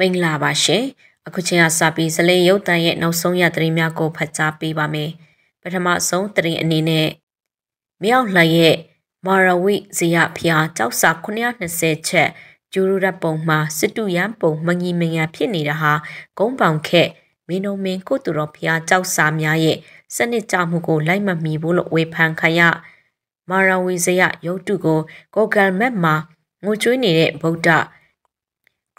မင်္ဂလာပါရှင်အခုချိန်ကစပြီးဇလင်ရုပ်တံရဲ့နောက်ဆုံးရသတင်းများကိုဖတ်ကြားပေးပါမယ်ပထမဆုံးသတင်းအနေနဲ့မြောက်လှရဲ့မာရဝိဇယဖျားကြောက်စာ920ချက်ကျူရူရပုံမှာစစ်တူရန်ပုံမငီမငါဖြစ်နေတာဟာဂုံးပေါင်ခက်မင်းတို့မင်းကိုသူတော်ဖျားကြောက်စာများရဲ့စနစ်ကြမှုကိုလိုက်မမီဘူးလို့ဝေဖန်ခံရမာရဝိဇယရုပ်တုကို Google Map မှာငိုကြွေးနေတဲ့ဗုဒ္ဓ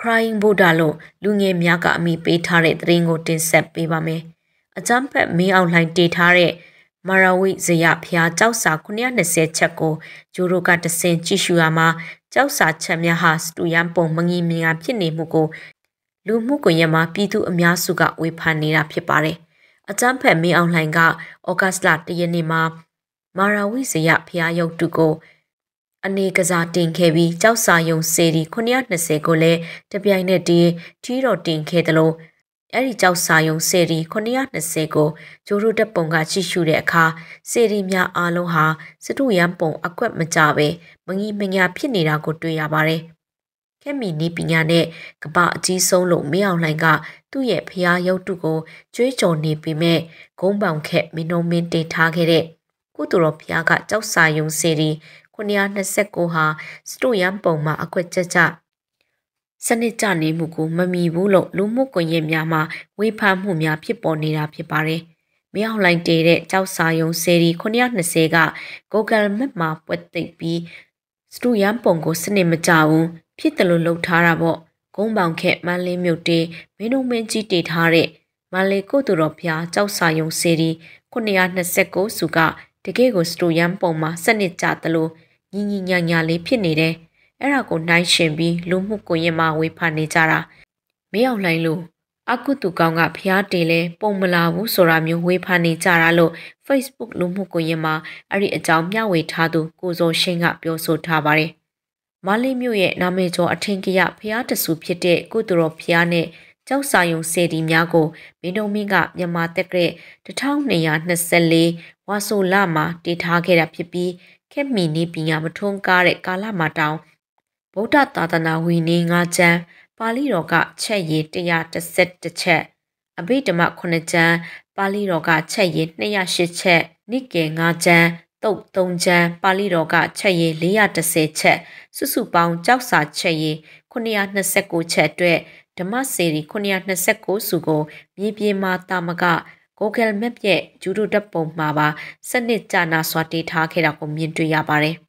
Crying Buddha လို့လူငယ်များကအမိပေးထားတဲ့သတင်းကိုတင်ဆက်ပေးပါမယ်။အချမ်းဖက်မင်းအောင်လှိုင်တေထားတဲ့မာရဝိဇယဖျားကြောက်စာ920ချက်ကိုဂျိုရိုကတဆင်ကြည့်ရှုရမှာကြောက်စာချက်များဟာစတူယန်ပုံမငီမြင်ကဖြစ်နေမှုကိုလူမှုကွန်ရက်မှာပြည်သူအများစုကဝေဖန်နေတာဖြစ်ပါတယ်။အချမ်းဖက်မင်းအောင်လှိုင်ကဩဂတ်လ1ရက်နေ့မှာမာရဝိဇယဖျားရုပ်တုကိုအနေကစားတင်ခဲ့ပြီးကြောက်စာယုံစေဒီ920ကိုလည်းတပြိုင်နက်တည်းကြီးတော်တင်ခဲ့တယ်လို့အဲ့ဒီကြောက်စာယုံစေဒီ920ကိုဂျိုရိုတပ်ပုံကချီရှုတဲ့အခါစေဒီများအားလုံးဟာစတုရန်ပုံအကွက်မကြပဲမငီမညာဖြစ်နေတာကိုတွေ့ရပါတယ်။ကက်မီနီပညာနဲ့ကပအကြီးဆုံးလို့မင်းအောင်လှိုင်က သူ့ရဲ့ဖျားရုပ်တုကိုကြွေးကြော်နေပေမဲ့ဂုံးပောင်ခက်မင်းတို့မင်းတင်ထားခဲ့တဲ့ကုသူတော်ဖျားကကြောက်စာယုံစေဒီ929ဟာစတုရန်ပုံမှာအခွင့်ကြကြစနစ်ကျနေမှုကိုမမီဘူးလို့လူမှုကွန်ရက်များမှာဝေဖန်မှုများဖြစ်ပေါ်နေတာဖြစ်ပါတယ်။မြောက်လိုင်းတည်တဲ့ကြောက်စာယုံစယ်ရီ920က Google Map မှာပွက်သိပ်ပြီးစတုရန်ပုံကိုစနစ်မကျဘူးဖြစ်တယ်လို့လုပ်ထားတာပေါ့။ကုန်းပေါင်ခက်မန်းလင်းမြို့တေးမင်းတို့မင်းကြီးတည်ထားတဲ့မန္တလေးကိုသူတော်ဖျားကြောက်စာယုံစယ်ရီ929စုကတကယ့်ကိုစတူရန်ပုံမှာစနစ်ကြသလိုညီညီညာညာလေးဖြစ်နေတယ်။အဲ့ဒါကိုနှိုင်းရှင်ပြီးလူမှုကွန်ရက်မှာဝေဖန်နေကြတာ။မင်းအောင်လှိုင်းလို့အကုသူကောင်ကဖျားတင်လဲပုံမလာဘူးဆိုတာမျိုးဝေဖန်နေကြတာလို့ Facebook လူမှုကွန်ရက်မှာအဲ့ဒီအကြောင်းမျှဝေထားသူကိုစောရှင်းကပြောဆိုထားပါတယ်။မလေးမြို့ရဲ့နာမည်ကျော်အထင်ကရဖျားတဆူဖြစ်တဲ့ကုသူတော်ဖျားနဲ့ကျောက်စာယုံစေတီများကိုမင်းတုံးမင်းကမြန်မာတက်ကရက်1224ဝါဆိုလမှာတည်ထားခဲ့တာဖြစ်ပြီးခက်မီနေပညာမထွန်းကားတဲ့ကာလမှာတောင်ဗုဒ္ဓသာသနာဝင်နေငါးချမ်းပါဠိတော်ကချက်ရည်111ချက်အဘိဓမ္မ9ချမ်းပါဠိတော်ကချက်ရည်208ချက်နိကေ9ချမ်းတုတ်3ချမ်းပါဠိတော်ကချက်ရည်410ချက်စုစုပေါင်းကြောက်စာ ချက်ရည်929ချက်အတွက်ဓမ္မစေရီ929စုကိုမြေပြင်မှာတာမက Google Map ရဲ့ဂျူဒိုတပ်ပုံမှာပါစနစ်ကျနာစွာတည်ထားခဲ့တာကိုမြင်တွေ့ရပါတယ်။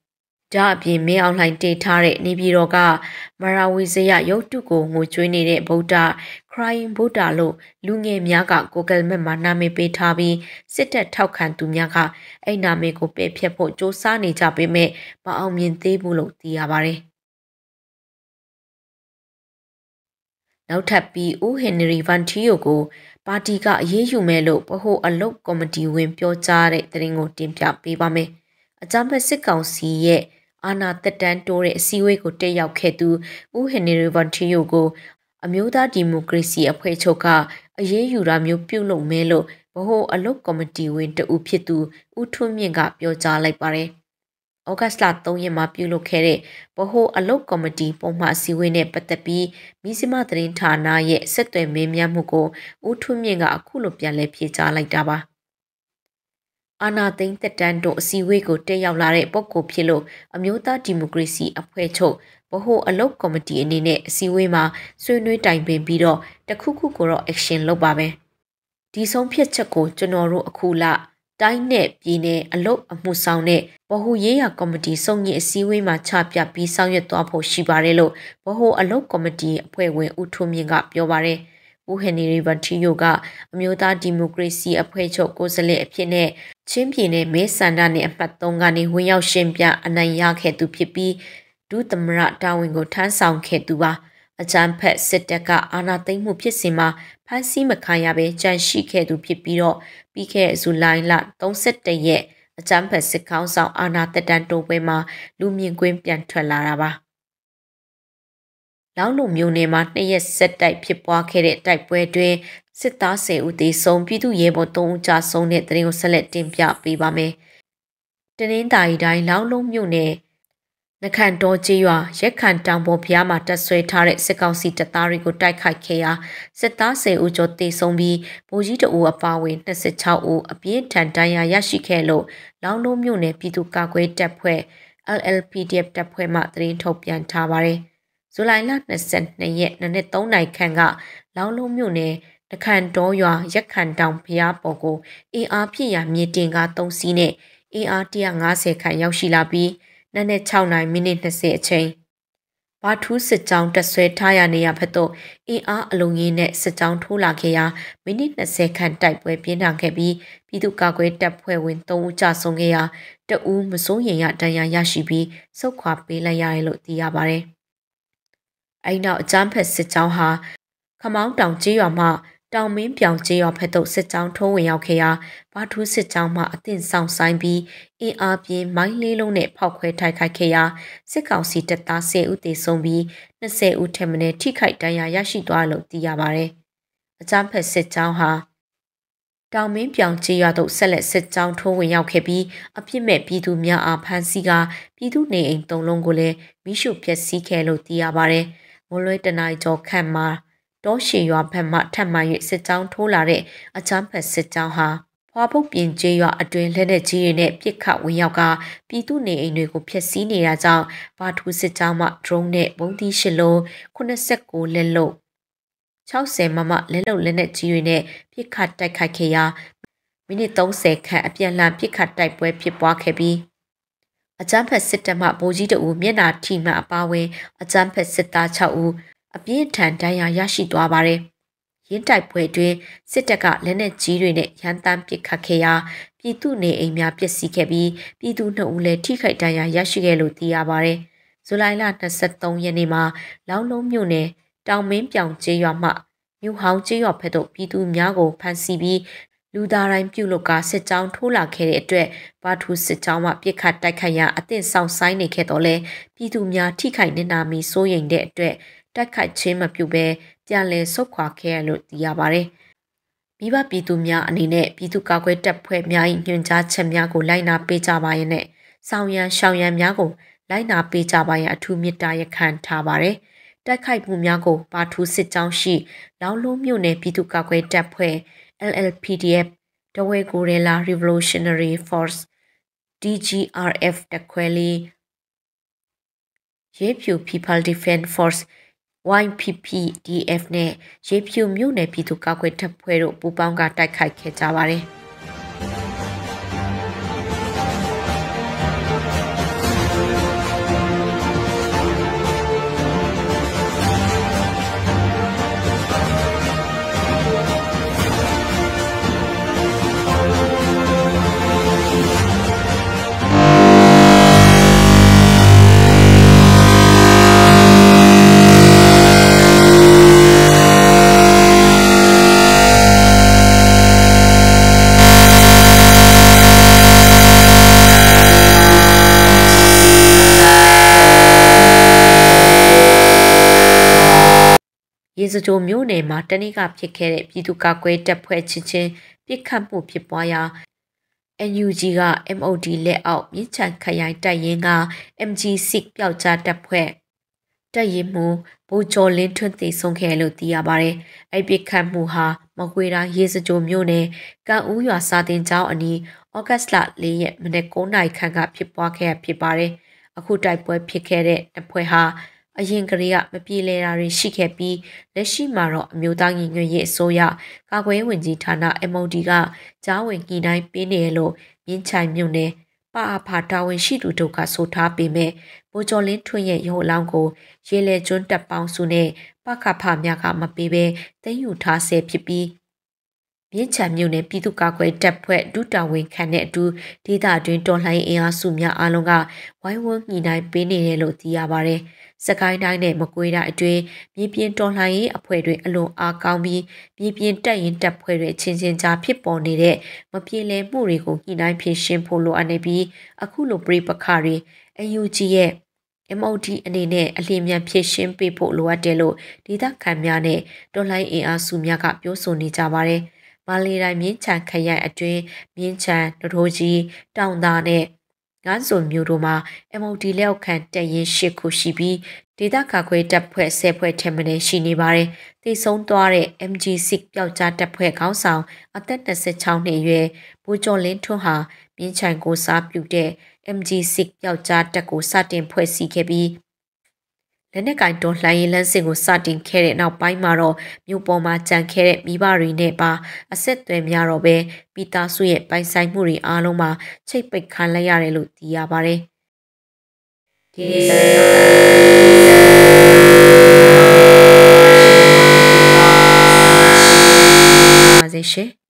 ဒါအပြင်မင်းအောင်လှိုင်တည်ထားတဲ့နေပြည်တော်ကမရာဝီဇယရုပ်တုကိုငိုကြွေးနေတဲ့ဗုဒ္ဓ Crying Buddha လို့လူငယ်များက Google Map မှာနာမည်ပေးထားပြီးစစ်တပ်ထောက်ခံသူများကအဲ့နာမည်ကိုပယ်ဖြတ်ဖို့စူးစမ်းနေကြပေမဲ့မအောင်မြင်သေးဘူးလို့သိရပါတယ်။နောက်ထပ်ပြီးဦးဟင်နရီဗန်တီယိုကိုပါတီကအရေးယူမယ်လို့ဗဟိုအလုတ်ကော်မတီဝင်ပြောကြားတဲ့သတင်းကိုတင်ပြပေးပါမယ်။အကြမ်းဖက်စစ်ကောင်စီရဲ့အာဏာတက်တန်းတိုးတဲ့အစည်းအဝေးကိုတက်ရောက်ခဲ့သူဦးဟင်နီရီဗန်တီယိုကို အမျိုးသားဒီမိုကရေစီအဖွဲ့ချုပ်ကအရေးယူတာမျိုးပြုလုပ်မယ်လို့ဗဟိုအလုတ်ကော်မတီဝင်တဦးဖြစ်သူဦးထွန်းမြင့်ကပြောကြားလိုက်ပါတယ်။ဩဂတ်လ3ရက်မှာပြုလုပ်ခဲ့တဲ့ဗဟိုအလုတ်ကော်မတီပုံမှန်အစည်းအဝေးနဲ့ပတ်သက်ပြီးမိစမသတင်းဌာနရဲ့ဆက်သွယ်မေးမြန်းမှုကိုဦးထွန်းမြင့်ကအခုလိုပြန်လည်ဖြေကြားလိုက်တာပါအာနာသိန်းတက်တန်းတို့အစည်းအဝေးကိုတက်ရောက်လာတဲ့ပုဂ္ဂိုလ်ဖြစ်လို့အမျိုးသားဒီမိုကရေစီအဖွဲ့ချုပ်ဗဟိုအလုတ်ကော်မတီအနေနဲ့အစည်းအဝေးမှာဆွေးနွေးတိုင်ပင်ပြီးတော့တခုခုကိုတော့ action လုပ်ပါမယ်ဒီဆုံးဖြတ်ချက်ကိုကျွန်တော်တို့အခုလားတိုင်းနဲ့ပြည်နယ်အလုတ်အမှုဆောင်တဲ့ဗဟုရေးရာကော်မတီစုံညစ်အစည်းအဝေးမှာချပြပြီးဆောင်ရွက်သွားဖို့ရှိပါတယ်လို့ဗဟုအလုတ်ကော်မတီအဖွဲ့ဝင်ဦးထွန်းမြင့်ကပြောပါတယ်။ဦးဟန်နီရီဗန်တီယိုကအမျိုးသားဒီမိုကရေစီအဖွဲ့ချုပ်ကိုယ်စားလှယ်အဖြစ်နဲ့ချင်းပြည်နယ်မဲဆန္ဒနဲ့အမှတ်3ကနေဝင်ရောက်ရှင်ပြအနိုင်ရခဲ့သူဖြစ်ပြီးဒုသမရတာဝန်ကိုထမ်းဆောင်ခဲ့သူပါ။အကြံဖက်စစ်တပ်ကအာဏာသိမ်းမှုဖြစ်စဉ်မှာဖမ်းဆီးမခံရဘဲကြန့်ရှိခဲ့သူဖြစ်ပြီးတော့ပြီးခဲ့တဲ့ဇူလိုင်လ31ရက်အချမ်းဖက်စစ်ကောင်းဆောင်အာနာတက်တန်တိုးပွဲမှာလူမြင်ကွင်းပြန်ထွက်လာတာပါလောင်းလုံမြို့နယ်မှာနှစ်ရက်ဆက်တိုက်ဖြစ်ပွားခဲ့တဲ့တိုက်ပွဲတွင်စစ်သား10ဦးသေဆုံးပြည်သူရဲဘော်3ဦးကြာဆုံးတဲ့တရင်ကိုဆက်လက်တင်ပြပေးပါမယ်။တနင်္သာရီတိုင်းလောင်းလုံမြို့နယ်နခန်တော်ကြီးရွာရက်ခန်တောင်ပေါ်ဖျားမှာတက်ဆွဲထားတဲ့စစ်ကောင်စီတပ်သားတွေကိုတိုက်ခိုက်ခဲ့ရာစစ်သား10ဦးကျော်တေဆုံးပြီးဗိုလ်ကြီးတအူအပါဝင်26ဦးအပြင်းထန်ဒဏ်ရာရရှိခဲ့လို့လောင်းလုံးမြို့နယ်ပြည်သူ့ကာကွယ်တပ်ဖွဲ့ LLPDF တပ်ဖွဲ့မှသတင်းထုတ်ပြန်ထားပါတယ်။ဇူလိုင်လ22ရက်နနက်3နာရီခန့်ကလောင်းလုံးမြို့နယ်တခန်တော်ရွာရက်ခန်တောင်ဖျားပေါ်ကိုအင်အားဖြင့်ရမြေတင်ကား3စီးနဲ့အင်အား150ခန့်ရောက်ရှိလာပြီးနက်နဲ့6နိုင်မိနစ်20အချိန်ဘာထူးစစ်ကြောင်းတက်ဆွဲထားရနေရဖက်တော့အင်အားအလုံးကြီးနဲ့စစ်ကြောင်းထိုးလာခဲ့ရာမိနစ်20ခန့်တိုက်ပွဲပြင်းထန်ခဲ့ပြီးပြည်သူ့ကာကွယ်တပ်ဖွဲ့ဝင်3ဦးကြဆုံးခဲ့ရာတဦးမစိုးရင်ရတန်ရာရရှိပြီးစုခွာပေးလိုက်ရတယ်လို့သိရပါတယ်။အဲဒီနောက်အကြမ်းဖက်စစ်ကြောင်းဟာခမောင်းတောင်ကျေးရွာမှတောင်မင်းပြောင်ကျေးရွာဖက်သို့စစ်ကြောင်းထိုးဝင်ရောက်ခဲ့ရာဘာထူးစစ်ကြောင်းမှအသင့်ဆောင်ဆိုင်ပြီးအင်အားပြင်းမိုင်းလေးလုံးနဲ့ဖောက်ခွဲတိုက်ခိုက်ခဲ့ရာစစ်ကောင်စီတပ်သား10ဦးသေဆုံးပြီး20ဦးထပ်မံထိခိုက်ဒဏ်ရာရရှိသွားလို့သိရပါတယ်။အကြမ်းဖက်စစ်ကြောင်းဟာတောင်မင်းပြောင်ကျေးရွာသို့ဆက်လက်စစ်ကြောင်းထိုးဝင်ရောက်ခဲ့ပြီးအပြစ်မဲ့ပြည်သူများအားဖမ်းဆီးကာပြည်သူနေအိမ်၃လုံးကိုလည်းမိရှုဖျက်ဆီးခဲ့လို့သိရပါတယ်။မွလွဲတနိုင်ကျော်ခန့်မှာတောရှင်ရွာဘက်မှထပ်မံ၍စစ်ကြောင်းထိုးလာတဲ့အချမ်းဖက်စစ်ကြောင်းဟာဖွာဖုတ်ပြင်ကျေးရွာအတွင်လက်နက်ကြီးတွေနဲ့ပစ်ခတ်ဝင်ရောက်ကပြည်သူနေအိမ်တွေကိုဖျက်ဆီးနေတာကြောင့်ဘာထူးစစ်ကြောင်းမှ drone နဲ့ဘုံသီးရှစ်လုံး89လက်လုံး60မမလက်လုံးလက်နက်ကြီးတွေနဲ့ပစ်ခတ်တိုက်ခိုက်ခဲ့ရာမိနစ်30ခန့်အပြန်လှန်ပစ်ခတ်တိုက်ပွဲဖြစ်ပွားခဲ့ပြီးအကြမ်းဖက်စစ်တပ်မှဗိုလ်ကြီးတအူမျက်နာထိမှအပါဝင်အကြမ်းဖက်စစ်သား6ဦးအပြင်းထန်ဒဏ်ရာရရှိသွားပါတယ်။ရင်းတိုက်ပွဲတွင်စစ်တပ်ကလက်နက်ကြီးတွေနဲ့ရန်တမ်းပစ်ခတ်ခဲ့ရာပြည်သူနေအိမ်များပျက်စီးခဲ့ပြီးပြည်သူနှုတ်ဦးလည်းထိခိုက်ဒဏ်ရာရရှိခဲ့လို့သိရပါတယ်။ဇူလိုင်လ23ရက်နေ့မှာလောင်းလုံးမြို့နယ်တောင်မင်းပြောင်ကျေးရွာမှမြို့ဟောင်းကျေးရွာဖက်သို့ပြည်သူများကိုဖမ်းဆီးပြီးလူသားတိုင်းပြုလုပ်ကစစ်ကြောင်းထိုးလာခဲ့တဲ့အတွက်ဘာထူစစ်ကြောင်းမှပြစ်ခတ်တိုက်ခိုက်ရာအသင့်ဆောင်ဆိုင်နေခဲ့တော့လဲပြည်သူများထိခိုက်နေနာမီစိုးရိမ်တဲ့အတွက်တိုက်ခိုက်ခြင်းမပြုဘဲပြန်လည်ဆုတ်ခွာခဲ့ရလို့သိရပါတယ်။မိဘပြည်သူများအနေနဲ့ပြည်သူ့ကာကွယ်တပ်ဖွဲ့များ၏ညွှန်ကြားချက်များကိုလိုက်နာပေးကြပါရနဲ့ဆောင်ရန်ရှောင်ရန်များကိုလိုက်နာပေးကြပါရန်အထူးမေတ္တာရခံထားပါတယ်။တိုက်ခိုက်မှုများကိုပါထူးစစ်ကြောင်းရှိ လောင်းလုံးမြို့နယ်ပြည်သူ့ကာကွယ်တပ်ဖွဲ့ LLPDF ဒဝဲကိုရဲလာ Revolutionary Force DGRF တခွဲလေးရဲဖြူ People Defense Force YPPDF နဲ့ရေဖြူမြို့နယ်ပြည်သူ့ကာကွယ်တပ်ဖွဲ့တို့ပူးပေါင်းကတိုက်ခိုက်ခဲ့ကြပါတယ်။ရေစကြိုမြို့နယ်မှာတနေ့ကဖြစ်ခဲ့တဲ့ပြည်သူ့ကာကွယ်တပ်ဖွဲ့ချင်းချင်းပြစ်ခတ်မှုဖြစ်ပွားရာ NUG က MOD လက်အောက်မြစ်ချန်ခရိုင်တပ်ရင်းက MG6 ပျောက်ကြားတပ်ဖွဲ့တပ်ရင်းမှဗိုလ်ကျော်လင်းထွန်းသိဆုံးခဲ့လို့သိရပါတယ်။အဲ့ပြစ်ခတ်မှုဟာမကွေတိုင်းရေစကြိုမြို့နယ်ကံဦးရွာစာတင်ကျောင်းအနီးဩဂတ်လ၄ရက်မနေ့9နာရီခန့်ကဖြစ်ပွားခဲ့ဖြစ်ပါတယ်။အခုတိုက်ပွဲဖြစ်ခဲ့တဲ့တပ်ဖွဲ့ဟာအရင်ကလေးကမပြေလည်တာတွေရှိခဲ့ပြီးလက်ရှိမှာတော့အမျိုးသားညီညွတ်ရေးအစိုးရကာကွယ်ဝင်ကြီးဌာန MOD ကကြားဝင်ညှိနှိုင်းပေးနေရလို့မြင်းချိုင်မြို့နယ်ပအဖာတာဝန်ရှိသူတို့ကဆိုထားပေမဲ့ဘိုးကျော်လင်းထွန်းရဲ့ရုပ်အလောင်းကိုရေလေကျွန်းတပ်ပေါင်းစုနဲ့ပကဖများကမပေးဘဲသိမ်းယူထားဆဲဖြစ်ပြီးမြင်းချံမြို့နယ်ပြည်သူ့ကာကွယ်တပ်ဖွဲ့ဒုတာဝန်ခံတဲ့အတူဒေသအတွင်းတော်လှန်ရေးအင်အားစုများအလုံးကဝိုင်းဝန်းညှိနှိုင်းပေးနေတယ်လို့သိရပါဗျ။စကိုင်းတိုင်းနဲ့မကွေးတိုင်းအတွင်းမြေပြင်တော်လှန်ရေးအဖွဲ့တွေအလွန်အားကောင်းပြီးမြေပြင်တပ်ရင်းတပ်ဖွဲ့တွေချင်းချင်းကြားဖြစ်ပေါ်နေတဲ့မပြေလည်မှုတွေကိုညှိနှိုင်းဖြေရှင်းဖို့လိုအပ်နေပြီးအခုလိုပြည်ပခါတွေ UNG ရဲ့ MOD အနေနဲ့အလင်းမြန်ဖြည့်ရှင်းပေးဖို့လိုအပ်တယ်လို့ဒေသခံများနဲ့တော်လှန်အင်အားစုများကပြောဆိုနေကြပါတယ်။မလေးတိုင်းမြင်းချံခရိုင်အတွင်းမြင်းချံတထိုးကြီးတောင်သားနဲ့ငန်းစုံမြို့တို့မှာ MOD လက်အောက်ခံတပ်ရင်း၈ခုရှိပြီးဒေသကာကွယ်တပ်ဖွဲ့၁၀ဖွဲ့ထက်မနည်းရှိနေပါတယ်။တိုက်ဆုံသွားတဲ့ MG6 ပျောက်ကြားတပ်ဖွဲ့ခေါင်းဆောင်အသက်26နှစ်အရွယ်ဘူကျော်လင်းထွန်းဟာမြင်းချိုင်ကိုစားပြုတဲ့ MG6 ပျောက်ကြားတပ်ကိုစတင်ဖွဲ့စည်းခဲ့ပြီးလက်နက်ကင်တော်လှန်ရေးလမ်းစဉ်ကိုစတင်ခဲ့တဲ့နောက်ပိုင်းမှာတော့မြို့ပေါ်မှာကြံခဲ့တဲ့မိဘတွေနဲ့ပါအဆက်အသွယ်များတော့ပဲပီတာစုရဲ့ပိုင်ဆိုင်မှုတွေအားလုံးမှာချိတ်ပိတ်ခံလိုက်ရတယ်လို့သိရပါတယ်။ဒီပါစေရှင်။